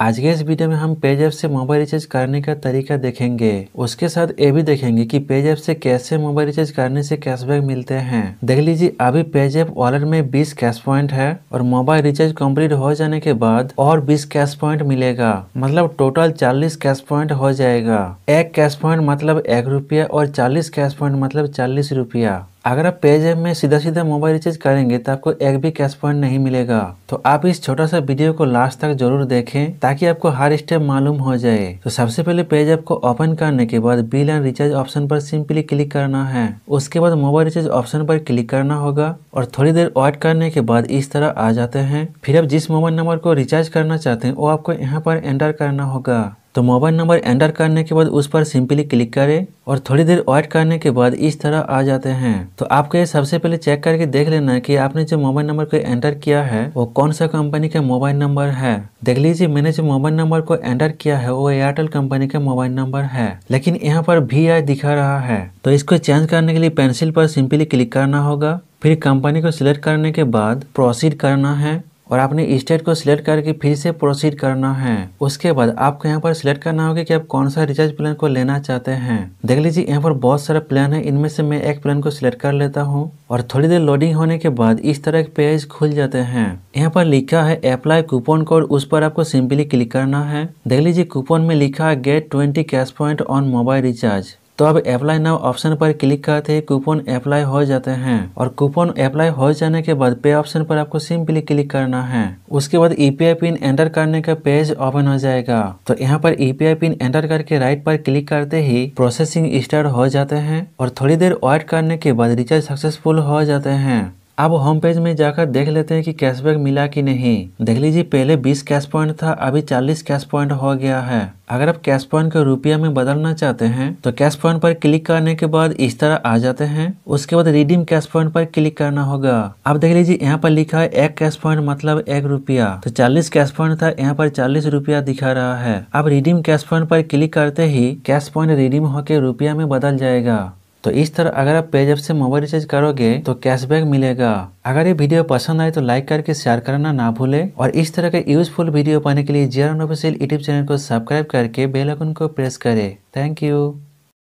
आज के इस वीडियो में हम पेज ऐप से मोबाइल रिचार्ज करने का तरीका देखेंगे उसके साथ ये भी देखेंगे कि पेज ऐप से कैसे मोबाइल रिचार्ज करने से कैशबैक मिलते हैं देख लीजिए अभी पेज ऐप वॉलेट में 20 कैश पॉइंट है और मोबाइल रिचार्ज कंप्लीट हो जाने के बाद और 20 कैश पॉइंट मिलेगा मतलब टोटल 40 कैश पॉइंट हो जाएगा एक कैश पॉइंट मतलब एक रुपया और चालीस कैश पॉइंट मतलब चालीस रुपया अगर आप पेजैप में सीधा सीधा मोबाइल रिचार्ज करेंगे तो आपको एक भी कैश पॉइंट नहीं मिलेगा तो आप इस छोटा सा वीडियो को लास्ट तक जरूर देखें ताकि आपको हर स्टेप मालूम हो जाए तो सबसे पहले पेजैप को ओपन करने के बाद बिल एंड रिचार्ज ऑप्शन पर सिंपली क्लिक करना है उसके बाद मोबाइल रिचार्ज ऑप्शन पर क्लिक करना होगा और थोड़ी देर वेट करने के बाद इस तरह आ जाते हैं फिर आप जिस मोबाइल नंबर को रिचार्ज करना चाहते हैं वो आपको यहाँ पर एंटर करना होगा तो मोबाइल नंबर एंटर करने के बाद उस पर सिंपली क्लिक करें और थोड़ी देर वेट करने के बाद इस तरह आ जाते हैं तो आपको ये सबसे पहले चेक करके देख लेना है कि आपने जो मोबाइल नंबर को एंटर किया है वो कौन सा कंपनी का मोबाइल नंबर है देख लीजिए मैंने जो मोबाइल नंबर को एंटर किया है वो एयरटेल कंपनी का मोबाइल नंबर है लेकिन यहाँ पर भी दिखा रहा है तो इसको चेंज करने के लिए पेंसिल पर सिंपली क्लिक करना होगा फिर कंपनी को सिलेक्ट करने के बाद प्रोसीड करना है और आपने स्टेट को सिलेक्ट करके फिर से प्रोसीड करना है उसके बाद आपको यहाँ पर सिलेक्ट करना होगा कि आप कौन सा रिचार्ज प्लान को लेना चाहते हैं देख लीजिए यहाँ पर बहुत सारा प्लान है इनमें से मैं एक प्लान को सिलेक्ट कर लेता हूँ और थोड़ी देर लोडिंग होने के बाद इस तरह के पेज खुल जाते हैं यहाँ पर लिखा है अप्लाई कूपन कोड उस पर आपको सिंपली क्लिक करना है देख लीजिए कूपन में लिखा है get twenty cash point on mobile recharge तो अब अप्लाई नाउ ऑप्शन पर क्लिक करते ही कूपन अप्लाई हो जाते हैं और कूपन अप्लाई हो जाने के बाद पे ऑप्शन पर आपको सिंपली क्लिक करना है उसके बाद ईपीआई पिन एंटर करने का पेज ओपन हो जाएगा तो यहाँ पर ईपीआई पिन एंटर करके राइट पर क्लिक करते ही प्रोसेसिंग स्टार्ट हो जाते हैं और थोड़ी देर वेट करने के बाद रिचार्ज सक्सेसफुल हो जाते हैं अब होम पेज में जाकर देख लेते हैं कि कैशबैक मिला कि नहीं देख लीजिए पहले 20 कैश पॉइंट था अभी 40 कैश पॉइंट हो गया है अगर आप कैश पॉइंट को रुपया में बदलना चाहते हैं तो कैश पॉइंट पर क्लिक करने के बाद इस तरह आ जाते हैं उसके बाद रिडीम कैश पॉइंट पर क्लिक करना होगा अब देख लीजिए यहाँ पर लिखा है एक कैश पॉइंट मतलब एक रुपया तो चालीस कैश पॉइंट था यहाँ पर चालीस रुपया दिखा रहा है अब रिडीम कैश पॉइंट पर क्लिक करते ही कैश पॉइंट रिडीम होकर रुपया में बदल जाएगा तो इस तरह अगर आप पेज से मोबाइल रिचार्ज करोगे तो कैशबैक मिलेगा अगर ये वीडियो पसंद आए तो लाइक करके शेयर करना ना भूले और इस तरह के यूजफुल वीडियो पाने के लिए जियर ऑफिसियल यूट्यूब चैनल को सब्सक्राइब करके बेल को प्रेस करे थैंक यू